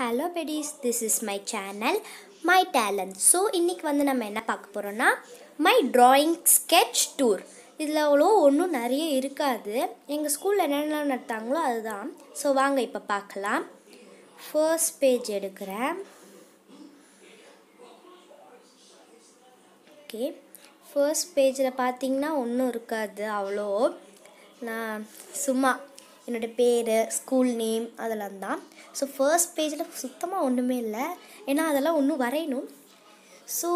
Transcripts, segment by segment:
hello buddies this is my channel my talent so இன்னிக்கு வந்து நம்ம என்ன பார்க்க போகிறோன்னா மை ட்ராயிங் ஸ்கெட்ச் டூர் இதில் அவ்வளோ ஒன்றும் நிறைய இருக்காது எங்கள் ஸ்கூலில் என்னென்ன நடத்தாங்களோ அதுதான் ஸோ வாங்க இப்போ பார்க்கலாம் ஃபர்ஸ்ட் பேஜ் எடுக்கிறேன் ஓகே ஃபர்ஸ்ட் பேஜில் பார்த்திங்கன்னா ஒன்றும் இருக்காது அவ்வளோ நான் சும்மா என்னோடய பேர் ஸ்கூல் நேம் அதெல்லாம் தான் ஸோ ஃபர்ஸ்ட் பேஜில் சுத்தமாக ஒன்றுமே இல்லை ஏன்னா அதெல்லாம் ஒன்றும் வரையணும் ஸோ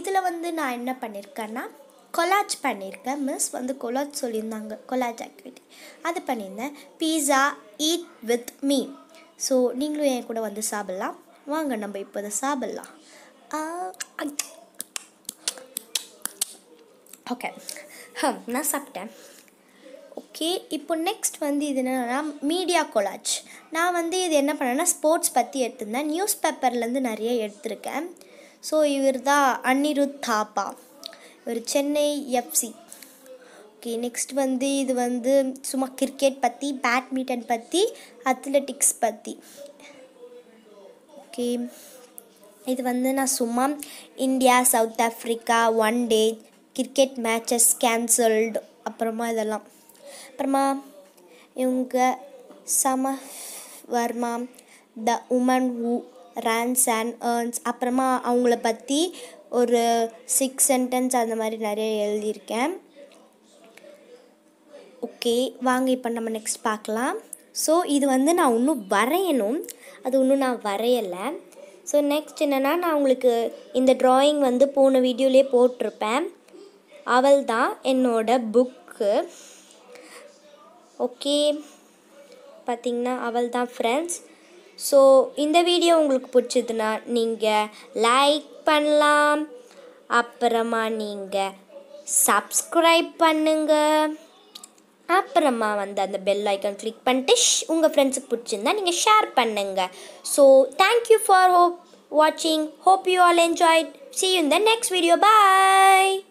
இதில் வந்து நான் என்ன பண்ணியிருக்கேன்னா கொலாஜ் பண்ணியிருக்கேன் மிஸ் வந்து கொலாஜ் சொல்லியிருந்தாங்க கொலாஜ் ஆக்டிவிட்டி அது பண்ணியிருந்தேன் pizza eat with me so நீங்களும் என் கூட வந்து சாப்பிட்லாம் வாங்க நம்ம இப்போ அதை சாப்பிட்லாம் ஓகே நான் சாப்பிட்டேன் ஓகே இப்போ நெக்ஸ்ட் வந்து இது என்னென்னா மீடியா கொலாஜ் நான் வந்து இது என்ன பண்ணேன்னா ஸ்போர்ட்ஸ் பற்றி எடுத்திருந்தேன் நியூஸ் பேப்பர்லேருந்து நிறைய எடுத்திருக்கேன் ஸோ இவர் தான் அன்னிரு தாப்பா இவர் சென்னை எஃப்சி ஓகே நெக்ஸ்ட் வந்து இது வந்து சும்மா கிரிக்கெட் பற்றி பேட்மிண்டன் பற்றி அத்லெட்டிக்ஸ் பற்றி ஓகே இது வந்து நான் சும்மா India South Africa one day cricket matches cancelled அப்புறமா இதெல்லாம் அப்புறமா இவங்க Sama Varma the woman who runs and earns அப்புறமா அவங்கள பற்றி ஒரு சிக்ஸ் சென்டென்ஸ் அந்த மாதிரி நிறைய எழுதியிருக்கேன் ஓகே வாங்க இப்போ நம்ம நெக்ஸ்ட் பார்க்கலாம் ஸோ இது வந்து நான் இன்னும் வரையணும் அது ஒன்றும் நான் வரையலை ஸோ நெக்ஸ்ட் என்னென்னா நான் உங்களுக்கு இந்த ட்ராயிங் வந்து போன வீடியோலேயே போட்டிருப்பேன் அவள் தான் என்னோடய புக்கு ஓகே பார்த்தீங்கன்னா அவள் தான் ஃப்ரெண்ட்ஸ் ஸோ இந்த வீடியோ உங்களுக்கு பிடிச்சதுன்னா நீங்கள் லைக் பண்ணலாம் அப்புறமா நீங்கள் சப்ஸ்கிரைப் பண்ணுங்கள் அப்புறமா வந்து அந்த பெல் ஐக்கன் கிளிக் பண்ணிட்டு உங்கள் ஃப்ரெண்ட்ஸுக்கு பிடிச்சிருந்தா நீங்கள் ஷேர் பண்ணுங்கள் ஸோ தேங்க்யூ ஃபார் ஹோப் வாட்சிங் hope you all enjoy see you in the next video bye